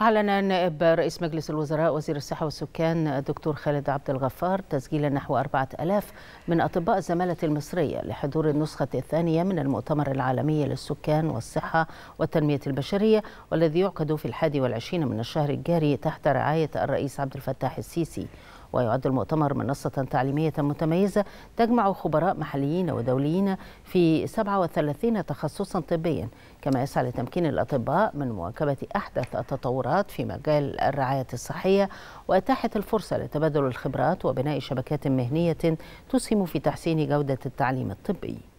أعلن نائب رئيس مجلس الوزراء وزير الصحة والسكان الدكتور خالد عبد الغفار تسجيل نحو 4000 من أطباء الزمالة المصرية لحضور النسخة الثانية من المؤتمر العالمي للسكان والصحة والتنمية البشرية والذي يعقد في الحادي والعشرين من الشهر الجاري تحت رعاية الرئيس عبد الفتاح السيسي ويعد المؤتمر منصة تعليمية متميزة تجمع خبراء محليين ودوليين في 37 تخصصا طبيا كما يسعى لتمكين الأطباء من مواكبة أحدث التطورات في مجال الرعاية الصحية وإتاحة الفرصة لتبادل الخبرات وبناء شبكات مهنية تسهم في تحسين جودة التعليم الطبي